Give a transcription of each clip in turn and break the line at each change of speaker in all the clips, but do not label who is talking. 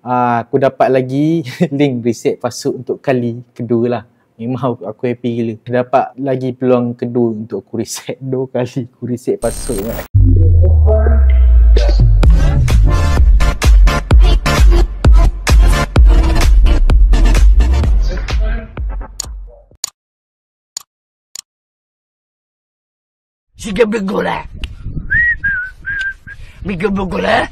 Ah, aku dapat lagi link riset password untuk kali kedua lah memang aku, aku happy gila dapat lagi peluang kedua untuk aku reset dua kali aku reset password kan. Siga bergola. Miga eh? bergola. Eh?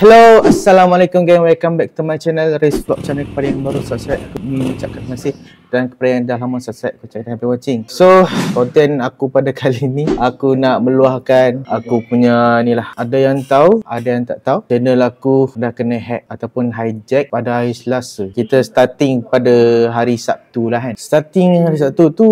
Hello, Assalamualaikum geng. Welcome back to my channel Race Vlog channel kepada yang baru subscribe. Aku ingin ucapkan terima kasih dan kepada yang dah lama subscribe ke channel Happy Watching. So, konten aku pada kali ni aku nak meluahkan aku punya ni lah. Ada yang tahu, ada yang tak tahu. Channel aku dah kena hack ataupun hijack pada hari Selasa. Kita starting pada hari Sabtu lah kan. Starting hari Sabtu tu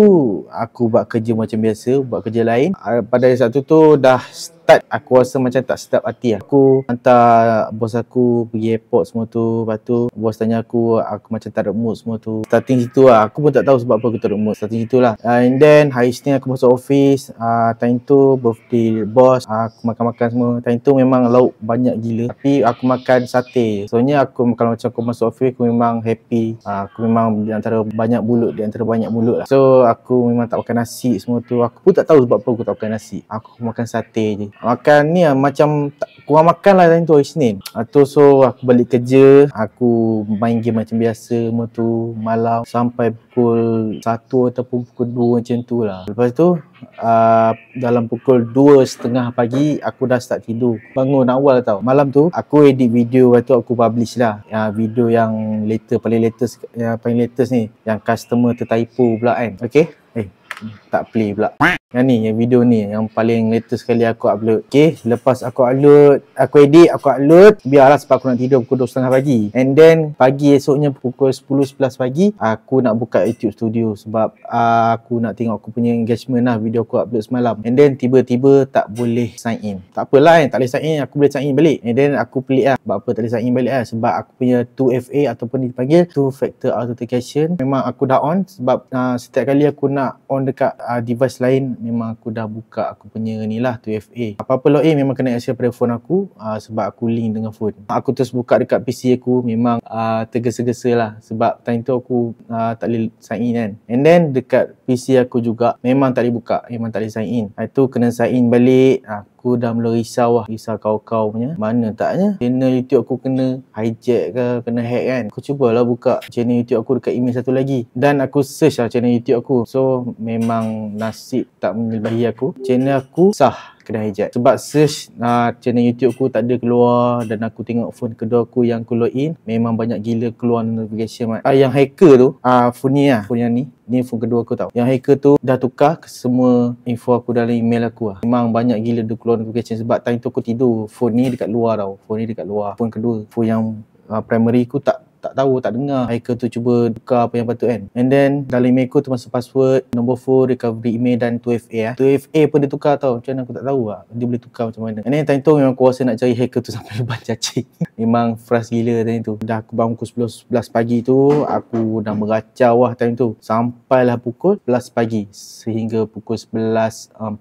aku buat kerja macam biasa, buat kerja lain. Ah, pada hari Sabtu tu dah start aku rasa macam tak sedap hati lah. Aku hantar bos aku pergi airport semua tu. Lepas tu bos tanya aku aku macam tak ada mood semua tu. Starting situ lah aku pun tak tahu sebab apa aku teruk mood Satu itu lah ah, And then hari Senin aku masuk office uh, Time tu birthday boss uh, Aku makan-makan semua Time tu memang lauk banyak gila Tapi aku makan sate Soalnya aku kalau macam aku masuk office Aku memang happy uh, Aku memang di antara banyak mulut Di antara banyak mulut lah So aku memang tak makan nasi semua tu Aku pun tak tahu sebab apa aku tak makan nasi Aku makan sate je Makan ni uh, macam tak, Kurang makan lah time tu hari Senin Atau uh, so aku balik kerja Aku main game macam biasa Semua tu malam Sampai pukul 1 ataupun pukul 2 macam tu lah Lepas tu uh, dalam pukul setengah pagi aku dah start tidur Bangun awal tau Malam tu aku edit video lepas tu aku publish lah uh, Video yang later paling latest yang paling latest ni Yang customer tertaipu pula kan Okay Eh tak play pula yang ni, yang video ni yang paling latest sekali aku upload. Okay, lepas aku upload, aku edit, aku upload. Biarlah sebab aku nak tidur pukul 2.30 pagi. And then, pagi esoknya pukul 10.11 pagi, aku nak buka YouTube studio sebab uh, aku nak tengok aku punya engagement lah video aku upload semalam. And then, tiba-tiba tak boleh sign in. Tak apalah kan, eh? tak boleh sign in. Aku boleh sign in balik. And then, aku pelik lah. Sebab apa tak boleh sign in balik lah. Sebab aku punya 2FA ataupun dipanggil 2 Factor Authentication. Memang aku dah on sebab uh, setiap kali aku nak on dekat uh, device lain, memang aku dah buka aku punya ni lah 2FA apa-apa log in memang kena access pada phone aku uh, sebab aku link dengan phone aku terus buka dekat PC aku memang uh, tergesa-gesa lah sebab time tu aku uh, tak boleh sign in kan and then dekat PC aku juga memang tak boleh buka memang tak boleh sign in itu kena sign in balik uh, aku dah mula risau lah risau kau-kau punya mana taknya channel youtube aku kena hijack ke kena hack kan aku cubalah buka channel youtube aku dekat email satu lagi dan aku search lah channel youtube aku so memang nasib tak menyebahi aku channel aku sah kena hijack sebab search uh, channel YouTube aku tak ada keluar dan aku tengok phone kedua aku yang aku login memang banyak gila keluar notification mat. Uh, yang hacker tu uh, phone ni lah phone yang ni ni phone kedua aku tau yang hacker tu dah tukar ke semua info aku dalam email aku lah memang banyak gila dia keluar notification sebab time tu aku tidur phone ni dekat luar tau phone ni dekat luar phone kedua phone yang uh, primary aku tak tak tahu, tak dengar. Hacker tu cuba buka apa yang patut kan. And then, dalam email aku tu masuk password, nombor phone, recovery email dan 2FA lah. Eh. 2FA pun dia tukar tau. Macam mana aku tak tahu lah. Dia boleh tukar macam mana. And then, time tu memang aku rasa nak cari hacker tu sampai lebat cacik. memang frust gila time tu. Dah aku bangun pukul 10, 11 pagi tu, aku dah meracau lah time tu. Sampailah pukul 11 pagi. Sehingga pukul 11.49 um,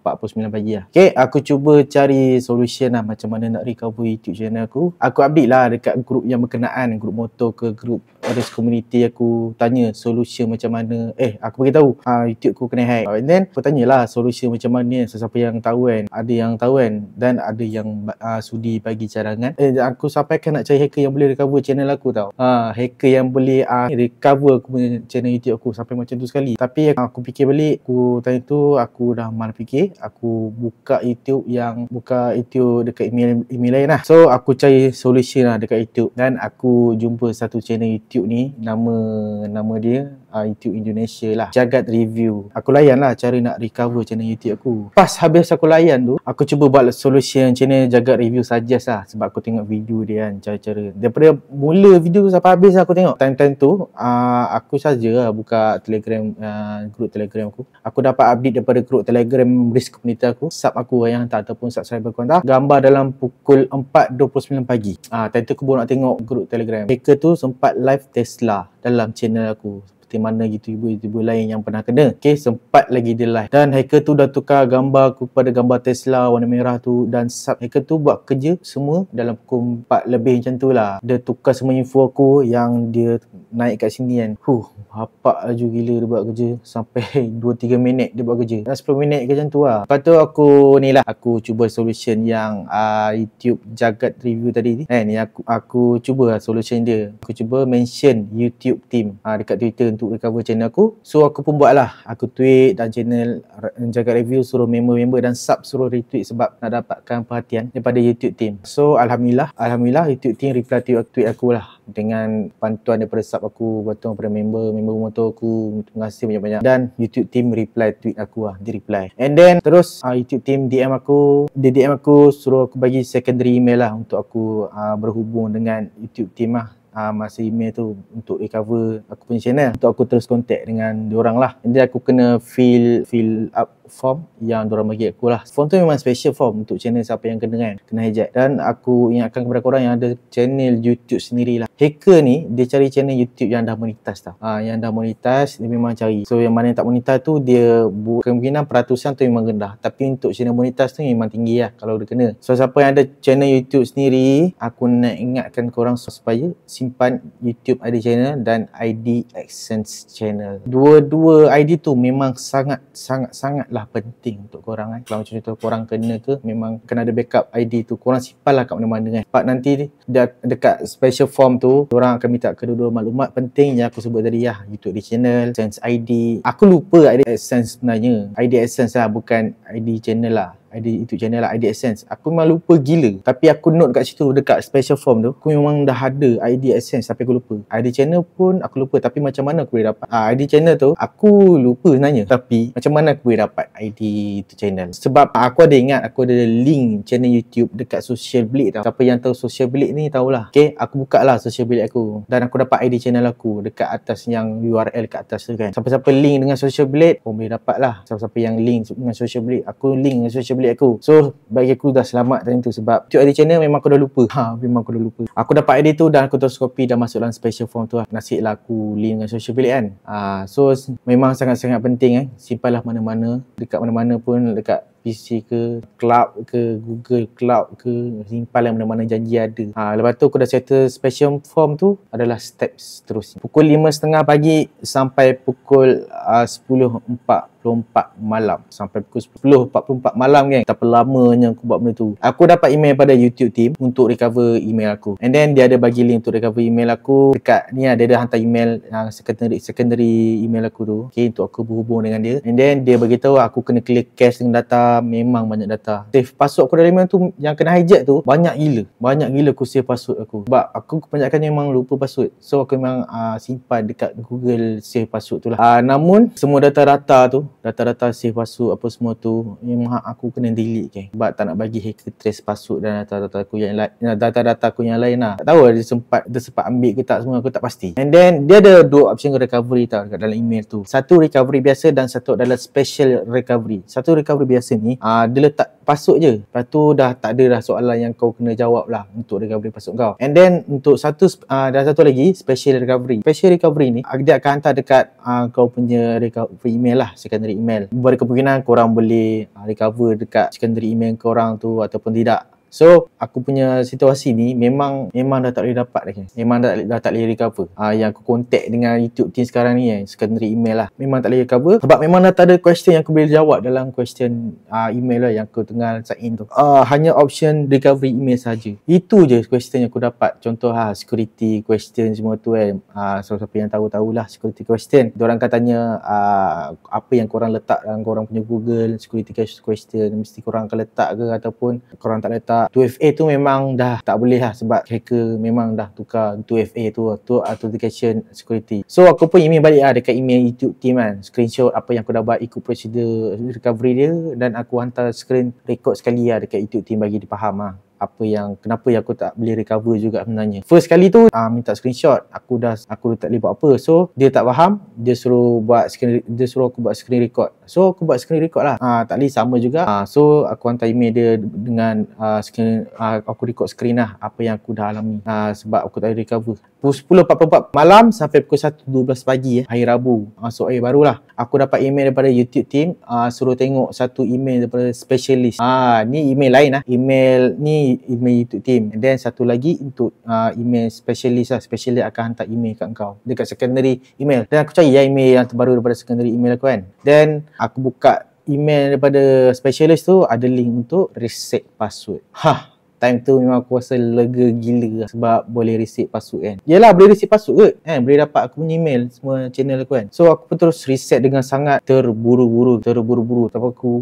pagi lah. Okay, aku cuba cari solution lah macam mana nak recovery YouTube channel aku. Aku update lah dekat grup yang berkenaan, grup motor ke group ada community aku tanya solution macam mana eh aku bagi tahu ha, ah, YouTube aku kena hack and then aku tanya lah solution macam mana eh, sesiapa yang tahu kan ada yang tahu kan dan ada yang uh, sudi bagi cadangan eh aku sampaikan nak cari hacker yang boleh recover channel aku tau ha, hacker yang boleh uh, recover aku punya channel YouTube aku sampai macam tu sekali tapi aku fikir balik aku tanya tu aku dah malah fikir aku buka YouTube yang buka YouTube dekat email email lain lah so aku cari solution lah dekat YouTube dan aku jumpa satu channel YouTube cute ni nama nama dia uh, YouTube Indonesia lah jagat review aku layan lah cara nak recover channel YouTube aku pas habis aku layan tu aku cuba buat solution channel jagat review suggest lah sebab aku tengok video dia kan cara-cara daripada mula video tu sampai habis aku tengok time-time tu uh, aku saja lah buka telegram uh, group telegram aku aku dapat update daripada group telegram risk community aku sub aku lah yang hantar ataupun subscriber aku hantar gambar dalam pukul 4.29 pagi uh, time tu aku baru nak tengok group telegram mereka tu sempat live Tesla dalam channel aku seperti mana youtuber-youtuber lain yang pernah kena okey sempat lagi dia live dan hacker tu dah tukar gambar aku kepada gambar Tesla warna merah tu dan sub hacker tu buat kerja semua dalam pukul 4 lebih macam tu lah dia tukar semua info aku yang dia naik kat sini kan Huh, hapak laju gila dia buat kerja Sampai 2-3 minit dia buat kerja Dah 10 minit ke macam tu lah Lepas tu aku ni lah Aku cuba solution yang uh, YouTube jagat review tadi ni Kan, eh, yang aku, aku cuba lah solution dia Aku cuba mention YouTube team uh, Dekat Twitter untuk recover channel aku So aku pun buat lah Aku tweet dan channel jagat review Suruh member-member dan sub suruh retweet Sebab nak dapatkan perhatian daripada YouTube team So Alhamdulillah Alhamdulillah YouTube team reply tweet aku lah dengan bantuan daripada sub aku, bantuan daripada member, member motor aku, terima kasih banyak-banyak. Dan YouTube team reply tweet aku lah, dia reply. And then terus uh, YouTube team DM aku, dia DM aku suruh aku bagi secondary email lah untuk aku uh, berhubung dengan YouTube team lah. Uh, masa email tu untuk recover aku punya channel untuk aku terus contact dengan diorang lah nanti aku kena fill fill up form yang diorang bagi aku lah. Form tu memang special form untuk channel siapa yang kena kan, kena hijack. Dan aku ingatkan kepada korang yang ada channel YouTube sendiri lah. Hacker ni, dia cari channel YouTube yang dah monetize tau. Ha, yang dah monetize, dia memang cari. So yang mana yang tak monetize tu, dia buat kemungkinan peratusan tu memang rendah. Tapi untuk channel monetize tu memang tinggi lah kalau dia kena. So siapa yang ada channel YouTube sendiri, aku nak ingatkan korang supaya simpan YouTube ID channel dan ID AdSense channel. Dua-dua ID tu memang sangat-sangat-sangat lah penting untuk korang kan. Kalau macam contoh korang kena ke memang kena ada backup ID tu. Korang simpan lah kat mana-mana kan. Sebab nanti dekat special form tu orang akan minta kedua-dua maklumat penting yang aku sebut tadi lah. YouTube di channel, Sense ID. Aku lupa ID AdSense sebenarnya. ID AdSense lah bukan ID channel lah. ID itu channel lah ID Essence Aku memang lupa gila Tapi aku note kat situ Dekat special form tu Aku memang dah ada ID Essence Tapi aku lupa ID channel pun aku lupa Tapi macam mana aku boleh dapat uh, ah, ID channel tu Aku lupa nanya. Tapi macam mana aku boleh dapat ID itu channel Sebab uh, aku ada ingat Aku ada link channel YouTube Dekat social blade tau Siapa yang tahu social blade ni Tahulah Okay aku buka lah social blade aku Dan aku dapat ID channel aku Dekat atas yang URL kat atas tu kan Siapa-siapa link dengan social blade Pun boleh dapat lah Siapa-siapa yang link dengan social blade Aku link dengan social bilik aku. So bagi aku dah selamat time tu sebab tu ada channel memang aku dah lupa. Ha memang aku dah lupa. Aku dapat edit tu dan aku terus copy dan masuk dalam special form tu lah. Nasib lah aku link dengan social bilik kan. Ha, so memang sangat-sangat penting eh. Simpanlah mana-mana. Dekat mana-mana pun dekat PC ke club ke Google cloud ke simpan lah mana-mana janji ada ha, lepas tu aku dah settle special form tu adalah steps terus pukul 5.30 pagi sampai pukul ah, uh, 10.40 24 malam sampai pukul 10.44 malam kan betapa lamanya aku buat benda tu aku dapat email pada YouTube team untuk recover email aku and then dia ada bagi link untuk recover email aku dekat ni ada dia hantar email yang ah, secondary secondary email aku tu okay, untuk aku berhubung dengan dia and then dia bagi tahu ah, aku kena clear cache dengan data memang banyak data save password aku dalam email tu yang kena hijack tu banyak gila banyak gila aku save password aku sebab aku kebanyakan memang lupa password so aku memang uh, simpan dekat Google save password tu lah uh, namun semua data-data tu data-data save password apa semua tu memang hak aku kena delete kan sebab tak nak bagi hacker trace password dan data-data aku yang lain eh, data-data aku yang lain lah tak tahu lah dia sempat dia sempat ambil ke tak semua aku tak pasti and then dia ada dua option recovery tau dekat dalam email tu satu recovery biasa dan satu adalah special recovery satu recovery biasa ni uh, dia letak password je lepas tu dah tak ada dah soalan yang kau kena jawab lah untuk recovery password kau and then untuk satu uh, dan satu lagi special recovery special recovery ni dia akan hantar dekat uh, kau punya recovery email lah sekali secondary email. Berkemungkinan korang boleh ah, recover dekat secondary email korang tu ataupun tidak. So aku punya situasi ni memang memang dah tak boleh dapat lagi. Memang dah, dah tak boleh recover. Ah yang aku contact dengan YouTube team sekarang ni eh, secondary email lah. Memang tak boleh recover sebab memang dah tak ada question yang aku boleh jawab dalam question ah email lah yang aku tengah sign in tu. Ah hanya option recovery email saja. Itu je question yang aku dapat. Contoh ha, security question semua tu eh. Ah siapa-siapa yang tahu-tahulah security question. Diorang katanya tanya ah apa yang korang letak dalam korang punya Google security question mesti korang akan letak ke ataupun korang tak letak tak 2FA tu memang dah tak boleh lah sebab hacker memang dah tukar 2FA tu atau authentication security so aku pun email balik lah dekat email YouTube team kan screenshot apa yang aku dah buat ikut prosedur recovery dia dan aku hantar screen record sekali lah dekat YouTube team bagi dia faham lah apa yang kenapa yang aku tak boleh recover juga sebenarnya first kali tu uh, minta screenshot aku dah aku dah tak boleh buat apa so dia tak faham dia suruh buat screen dia suruh aku buat screen record So aku buat screen record lah uh, Tak boleh sama juga uh, So aku hantar email dia Dengan uh, screen uh, Aku record screen lah Apa yang aku dah alami uh, Sebab aku tak boleh recover Pukul 10.44 malam Sampai pukul 1.12 pagi eh, Hari Rabu Masuk uh, baru lah. Aku dapat email daripada YouTube team uh, Suruh tengok satu email Daripada specialist uh, Ni email lain lah Email Ni email YouTube team And then satu lagi Untuk uh, email specialist lah Specialist akan hantar email kat kau Dekat secondary email Dan aku cari ya email yang terbaru Daripada secondary email aku kan Then aku buka email daripada specialist tu ada link untuk reset password. Ha, time tu memang aku rasa lega gila lah sebab boleh reset password kan. Yelah boleh reset password kot kan. Boleh dapat aku punya email semua channel aku kan. So aku pun terus reset dengan sangat terburu-buru, terburu-buru. Tapi aku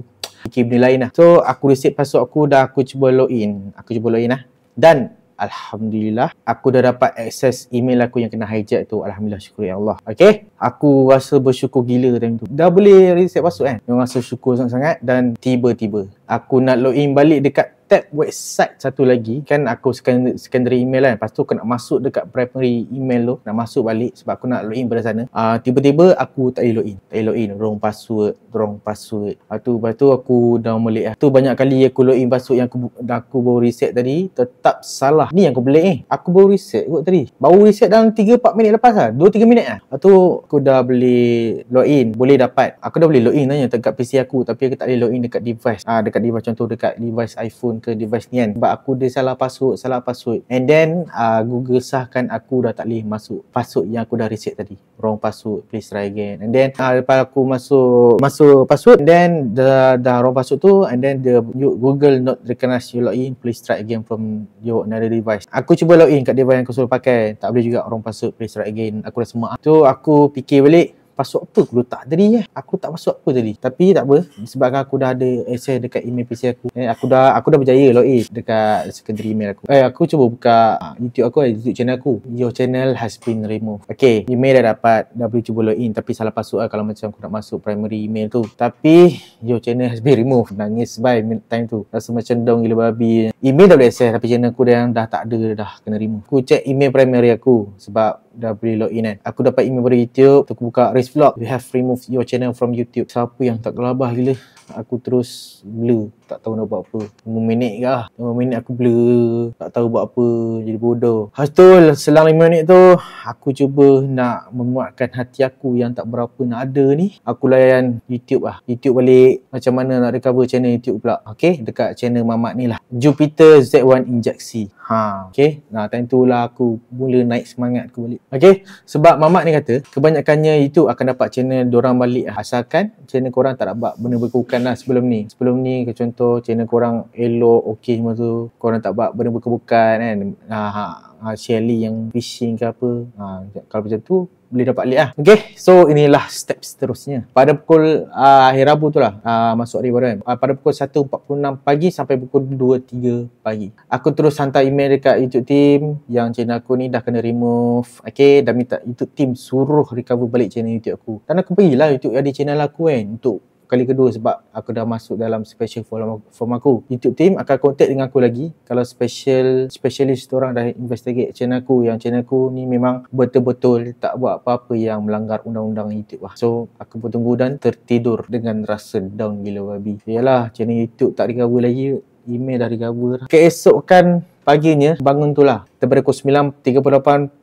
fikir benda lain lah. So aku reset password aku dah aku cuba login. Aku cuba login lah. Dan Alhamdulillah Aku dah dapat akses email aku yang kena hijack tu Alhamdulillah syukur ya Allah Okay Aku rasa bersyukur gila time tu Dah boleh reset masuk kan eh? Memang rasa syukur sangat-sangat Dan tiba-tiba Aku nak login balik dekat Tab website satu lagi kan aku scan secondary email kan lepas tu aku nak masuk dekat primary email tu nak masuk balik sebab aku nak login pada sana uh, tiba-tiba aku tak boleh login tak boleh login wrong password wrong password lepas tu, lepas tu aku dah balik lah. tu banyak kali aku login password yang aku, dah aku baru reset tadi tetap salah ni yang aku beli eh aku baru reset kot tadi baru reset dalam 3-4 minit lepas lah 2-3 minit lah lepas tu aku dah beli login boleh dapat aku dah boleh login tanya dekat PC aku tapi aku tak boleh login dekat device ah uh, dekat device contoh dekat device iPhone telefon ke device ni kan sebab aku dia salah password salah password and then uh, Google sahkan aku dah tak boleh masuk password yang aku dah reset tadi wrong password please try again and then uh, lepas aku masuk masuk password and then dah the, the wrong password tu and then the you, Google not recognize you login please try again from your another device aku cuba login kat device yang aku suruh pakai tak boleh juga wrong password please try again aku dah semua tu aku fikir balik Pasuk apa aku letak tadi eh? Aku tak pasuk apa tadi. Tapi tak apa. sebab aku dah ada access dekat email PC aku. Eh, aku dah aku dah berjaya log lah, in eh, dekat secondary email aku. Eh aku cuba buka ah, YouTube aku eh. YouTube channel aku. Your channel has been removed. Okay. Email dah dapat. Dah boleh cuba log in. Tapi salah pasuk lah kalau macam aku nak masuk primary email tu. Tapi your channel has been removed. Nangis by time tu. Rasa macam dong gila babi. Email dah boleh access. Tapi channel aku dah, dah tak ada dah kena remove. Aku check email primary aku. Sebab dah boleh log in kan aku dapat email dari YouTube aku buka Riz Vlog we have removed your channel from YouTube siapa yang tak gelabah gila aku terus blur tak tahu nak buat apa 5 minit ke lah 5 minit aku blur tak tahu buat apa jadi bodoh lepas tu selang 5 minit tu aku cuba nak memuatkan hati aku yang tak berapa nak ada ni aku layan YouTube lah YouTube balik macam mana nak recover channel YouTube pula ok dekat channel Mamak ni lah Jupiter Z1 injeksi ha ok nah time tu lah aku mula naik semangat aku balik ok sebab Mamak ni kata kebanyakannya itu akan dapat channel diorang balik lah. asalkan channel korang tak dapat benda berkukan katakan lah sebelum ni sebelum ni ke contoh channel korang elok okey semua tu korang tak buat benda berkebukan kan ah, ha ha Shelly yang fishing ke apa ha, kalau macam tu boleh dapat lihat lah Okay So inilah step seterusnya Pada pukul uh, ah, Hari Rabu tu lah uh, Masuk hari baru kan uh, Pada pukul 1.46 pagi Sampai pukul 2.3 pagi Aku terus hantar email Dekat YouTube team Yang channel aku ni Dah kena remove Okay Dah minta YouTube team Suruh recover balik channel YouTube aku Dan aku pergilah YouTube ada channel aku kan Untuk kali kedua sebab aku dah masuk dalam special form aku, form aku. YouTube team akan contact dengan aku lagi kalau special specialist orang dah investigate channel aku yang channel aku ni memang betul-betul tak buat apa-apa yang melanggar undang-undang YouTube lah. So aku pun tunggu dan tertidur dengan rasa down gila babi. Yalah channel YouTube tak digabur lagi email dah digabur. Lah. Keesokan paginya bangun tu lah daripada pukul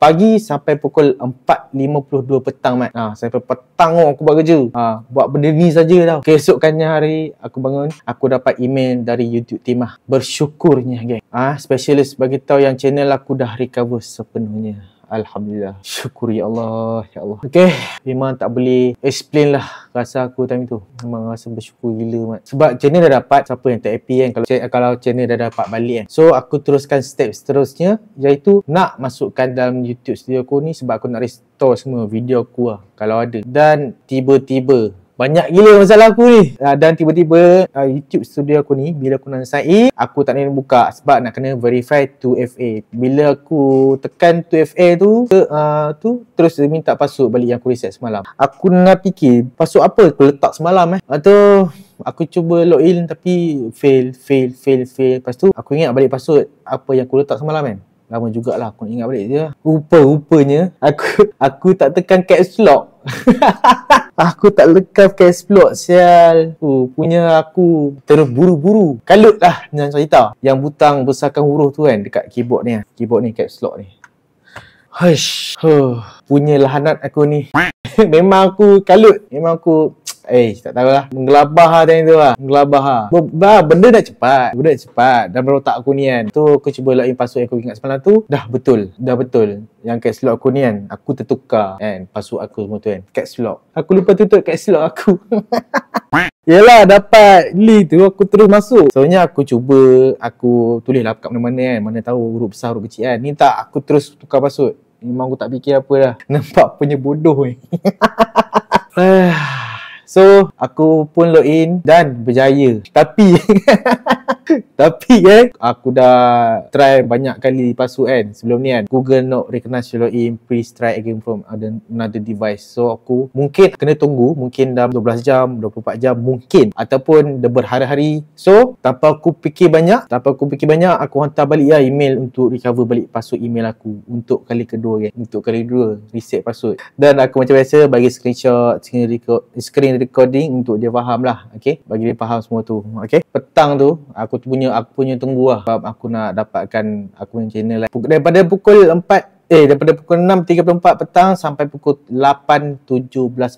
9.38 pagi sampai pukul 4.52 petang mat ha, sampai petang oh, aku buat kerja ha, buat benda ni saja tau keesokannya hari aku bangun aku dapat email dari YouTube Timah bersyukurnya geng ha, specialist bagi tahu yang channel aku dah recover sepenuhnya Alhamdulillah Syukur ya Allah Ya Allah Okay Memang tak boleh explain lah Rasa aku time tu Memang rasa bersyukur gila mat. Sebab channel dah dapat Siapa yang tak happy kan Kalau, kalau channel dah dapat balik kan So aku teruskan step seterusnya Iaitu Nak masukkan dalam YouTube studio aku ni Sebab aku nak restore semua video aku lah Kalau ada Dan Tiba-tiba banyak gila masalah aku ni uh, Dan tiba-tiba uh, YouTube studio aku ni Bila aku nak sign Aku tak nak buka Sebab nak kena verify 2FA Bila aku tekan 2FA tu ke, uh, tu Terus dia minta password balik Yang aku reset semalam Aku nak fikir Password apa aku letak semalam eh Atau Aku cuba log in Tapi fail Fail Fail Fail Lepas tu aku ingat balik password Apa yang aku letak semalam kan Lama jugalah aku ingat balik dia Rupa-rupanya Aku Aku tak tekan caps lock aku tak lekap ke explode sial. Uh, punya aku terus buru Kalut lah dengan cerita. Yang butang besarkan huruf tu kan dekat keyboard ni. Lah. Keyboard ni caps lock ni. Hush. Huh. Punya lahanat aku ni. Memang aku kalut. Memang aku Eh tak tahulah Menggelabah lah tadi tu lah Menggelabah lah B- bah, Benda dah cepat Benda dah cepat Dan baru tak aku ni kan Tu aku cuba log in password yang aku ingat semalam tu Dah betul Dah betul Yang caps lock aku ni kan Aku tertukar kan Password aku semua tu kan Caps lock Aku lupa tutup caps lock aku Yelah dapat Li tu aku terus masuk Sebenarnya aku cuba Aku tulis lah kat mana-mana kan Mana tahu huruf besar huruf kecil kan Ni tak aku terus tukar password Memang aku tak fikir apa dah Nampak punya bodoh ni eh. So aku pun log in dan berjaya. Tapi tapi eh aku dah try banyak kali password kan sebelum ni kan Google not recognize you login please try again from another device so aku mungkin kena tunggu mungkin dalam 12 jam 24 jam mungkin ataupun dah berhari-hari so tanpa aku fikir banyak tanpa aku fikir banyak aku hantar balik ya email untuk recover balik password email aku untuk kali kedua kan untuk kali kedua reset password dan aku macam biasa bagi screenshot screen record screen recording untuk dia faham lah okay? bagi dia faham semua tu okay? petang tu aku punya aku punya tunggu lah sebab aku nak dapatkan aku punya channel lah daripada pukul 4 eh daripada pukul 6.34 petang sampai pukul 8.17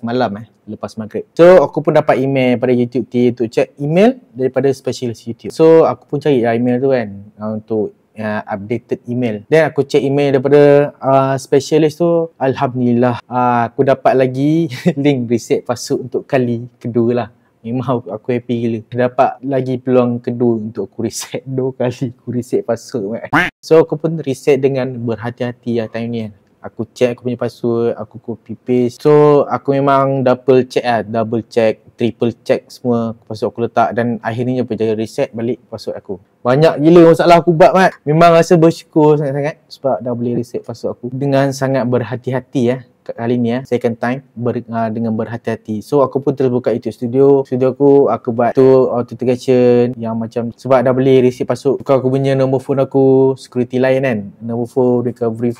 malam eh lepas maghrib. So aku pun dapat email pada YouTube T untuk check email daripada specialist YouTube. So aku pun cari lah email tu kan untuk uh, updated email then aku check email daripada uh, specialist tu alhamdulillah uh, aku dapat lagi link reset password untuk kali kedua lah memang aku, aku happy gila dapat lagi peluang kedua untuk aku reset dua kali aku reset password so aku pun reset dengan berhati-hati lah time ni kan aku check aku punya password, aku copy paste. So aku memang double check lah, double check, triple check semua password aku letak dan akhirnya berjaya reset balik password aku. Banyak gila masalah aku buat Mat. Memang rasa bersyukur sangat-sangat sebab dah boleh reset password aku dengan sangat berhati-hati ya. Eh kali ni eh, second time ber, uh, dengan berhati-hati. So aku pun terus buka YouTube studio. Studio aku aku buat tu authentication yang macam sebab dah beli receipt pasuk. buka aku punya nombor phone aku security line kan. Nombor phone recovery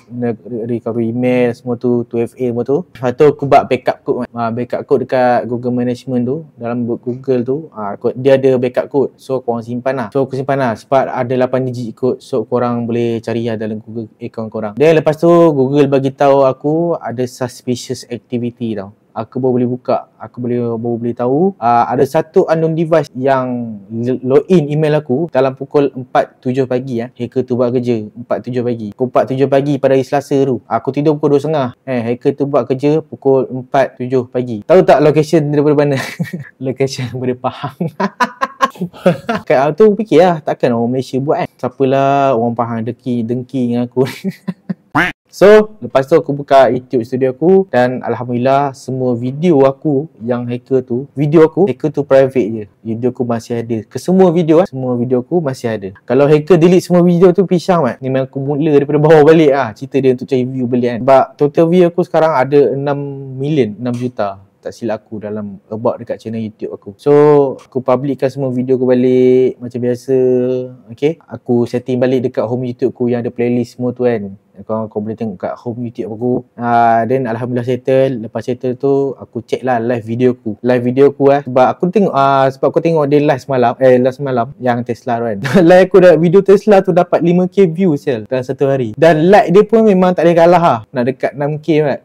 recovery email semua tu 2FA semua tu. Lepas tu aku buat backup code. Uh, backup code dekat Google management tu dalam Google tu uh, ah, code, dia ada backup code. So korang simpan lah. So aku simpan lah sebab ada 8 digit code. So korang boleh cari lah dalam Google account korang. Then lepas tu Google bagi tahu aku ada suspicious activity tau. Aku baru boleh buka, aku boleh baru boleh tahu uh, ada satu unknown device yang login email aku dalam pukul 4.7 pagi ya. Eh. Hacker tu buat kerja 4.7 pagi. Pukul 4.7 pagi pada hari Selasa tu. Aku tidur pukul 2.30. Eh hacker tu buat kerja pukul 4.7 pagi. Tahu tak location daripada mana? location daripada Pahang. Kat aku tu fikirlah takkan orang Malaysia buat kan. Siapalah orang Pahang dengki dengki dengan aku. So, lepas tu aku buka YouTube studio aku dan Alhamdulillah semua video aku yang hacker tu, video aku, hacker tu private je. Video aku masih ada. Kesemua video lah, semua video aku masih ada. Kalau hacker delete semua video tu, pisang kan. Ni memang aku mula daripada bawah balik lah cerita dia untuk cari view beli kan. Sebab total view aku sekarang ada 6 million, 6 juta tak silap aku dalam rebak dekat channel YouTube aku. So, aku publikkan semua video aku balik macam biasa. Okay. Aku setting balik dekat home YouTube aku yang ada playlist semua tu kan. Kau, kau boleh tengok kat home YouTube aku. Uh, then, Alhamdulillah settle. Lepas settle tu, aku check lah live video aku. Live video aku lah. Eh. Sebab aku tengok, uh, sebab aku tengok dia live semalam. Eh, live semalam. Yang Tesla tu kan. live aku dah, video Tesla tu dapat 5k views lah dalam satu hari. Dan like dia pun memang tak ada kalah lah. Nak dekat 6k kan.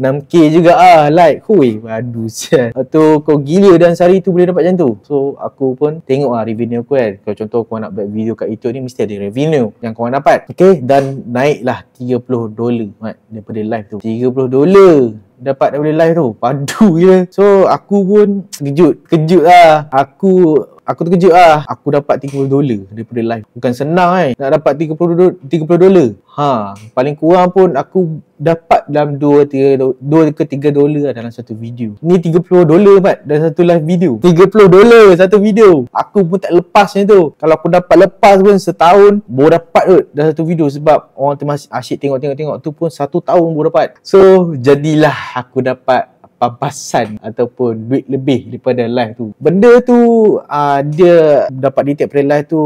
6K juga ah like Hui Aduh sial Lepas tu kau gila dan sehari tu boleh dapat macam tu So aku pun tengok lah revenue aku kan Kalau contoh kau nak buat video kat YouTube ni Mesti ada revenue yang kau dapat Okay dan naiklah 30 dolar Daripada live tu 30 dolar dapat daripada live tu Padu je So aku pun kejut Kejut lah Aku aku terkejut lah. Aku dapat 30 dolar daripada live. Bukan senang kan. Nak dapat 30, 30 dolar. Ha, paling kurang pun aku dapat dalam 2, 3, 2 ke 3 dolar lah dalam satu video. Ni 30 dolar Mat dalam satu live video. 30 dolar satu video. Aku pun tak lepas macam tu. Kalau aku dapat lepas pun setahun boleh dapat kot dalam satu video sebab orang tu asyik tengok-tengok-tengok tu pun satu tahun boleh dapat. So jadilah aku dapat pabasan ataupun duit lebih daripada live tu. Benda tu uh, dia dapat detect pada live tu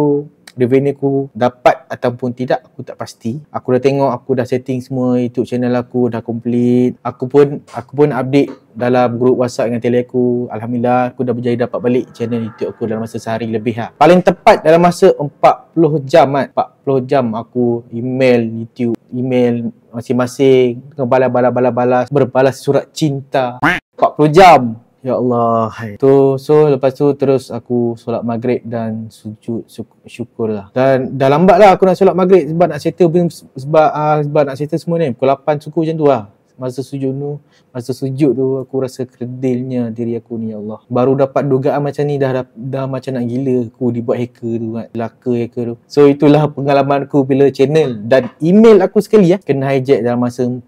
revenue aku dapat ataupun tidak aku tak pasti aku dah tengok aku dah setting semua YouTube channel aku dah complete aku pun aku pun update dalam grup WhatsApp dengan tele aku Alhamdulillah aku dah berjaya dapat balik channel YouTube aku dalam masa sehari lebih lah paling tepat dalam masa 40 jam kan 40 jam aku email YouTube email masing-masing dengan balas-balas-balas-balas berbalas surat cinta 40 jam Ya Allah. Tu, so lepas tu terus aku solat maghrib dan sujud syukur lah. Dan dah lambat lah aku nak solat maghrib sebab nak settle sebab, uh, sebab nak settle semua ni. Pukul 8 suku macam tu lah. Masa sujud tu, masa sujud tu aku rasa kerdilnya diri aku ni ya Allah baru dapat dugaan macam ni dah, dah, dah macam nak gila aku dibuat hacker tu kan laka hacker tu so itulah pengalaman aku bila channel dan email aku sekali ya kena hijack dalam masa 40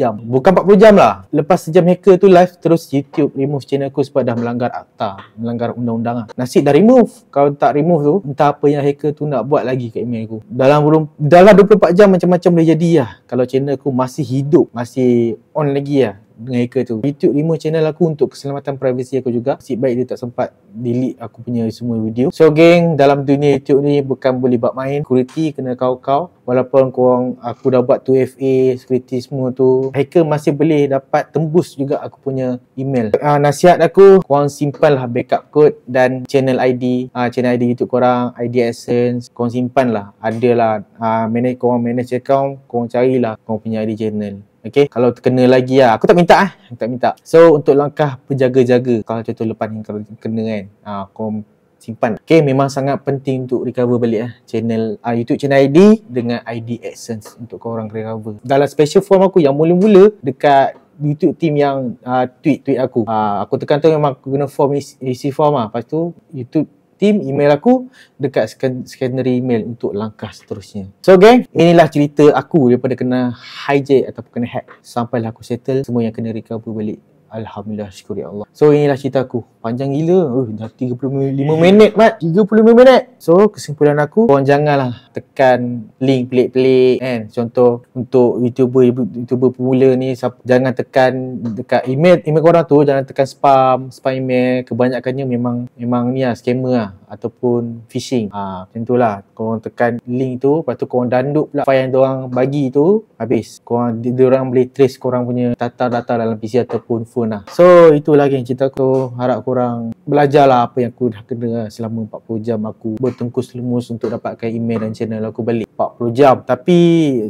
jam bukan 40 jam lah lepas sejam hacker tu live terus YouTube remove channel aku sebab dah melanggar akta melanggar undang-undang lah nasib dah remove kalau tak remove tu entah apa yang hacker tu nak buat lagi kat email aku dalam belum dalam 24 jam macam-macam boleh jadi lah kalau channel aku masih hidup masih on lagi lah mereka tu YouTube lima channel aku untuk keselamatan privasi aku juga Sip baik dia tak sempat delete aku punya semua video So geng dalam dunia YouTube ni bukan boleh buat main Security kena kau-kau Walaupun korang aku dah buat 2FA security semua tu Hacker masih boleh dapat tembus juga aku punya email uh, Nasihat aku korang simpan lah backup code dan channel ID uh, ah, Channel ID YouTube korang ID Essence Korang simpan lah Adalah uh, manage, korang manage account Korang carilah korang punya ID channel Okay, kalau terkena lagi lah. Aku tak minta lah. Aku tak minta. So, untuk langkah penjaga-jaga kalau contoh lepas ni kalau kena kan. Ah, aku simpan. Okay, memang sangat penting untuk recover balik lah. Channel, ah, YouTube channel ID dengan ID AdSense untuk korang recover. Dalam special form aku yang mula-mula dekat YouTube team yang uh, ah, tweet tweet aku. Uh, aku tekan tu memang aku guna form isi, form ah. Lepas tu YouTube team email aku dekat scanner email untuk langkah seterusnya. So gang, inilah cerita aku daripada kena hijack ataupun kena hack sampailah aku settle semua yang kena recover balik Alhamdulillah syukur ya Allah So inilah cerita aku Panjang gila uh, Dah 35 minit mat 35 minit So kesimpulan aku Korang janganlah Tekan link pelik-pelik kan? Contoh Untuk youtuber Youtuber pemula ni Jangan tekan Dekat email Email orang tu Jangan tekan spam Spam email Kebanyakannya memang Memang ni lah Scammer lah ataupun phishing. Ha, macam tu lah. Korang tekan link tu, lepas tu korang download pula file yang diorang bagi tu, habis. Korang, di, diorang boleh trace korang punya data-data dalam PC ataupun phone lah. So, itulah yang cerita aku. Harap korang belajar lah apa yang aku dah kena selama 40 jam aku bertengkus lemus untuk dapatkan email dan channel aku balik. 40 jam. Tapi,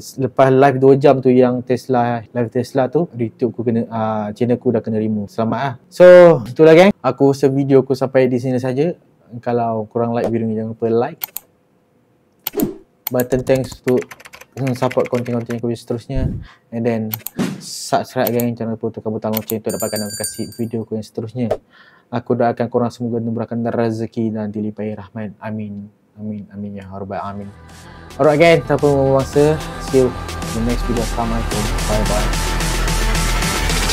lepas live 2 jam tu yang Tesla, live Tesla tu, YouTube aku kena, uh, channel aku dah kena remove. Selamat lah. So, itulah eh. geng. Aku sevideo aku sampai di sini saja kalau kurang like video ni jangan lupa like button thanks to hmm, support konten-konten aku seterusnya and then subscribe geng jangan lupa tekan butang lonceng untuk dapatkan notifikasi video aku yang seterusnya aku doakan korang semoga diberikan rezeki dan dilipai rahmat amin amin amin ya rabbal amin alright geng tanpa membuang masa see you in the next video assalamualaikum bye bye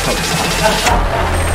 ciao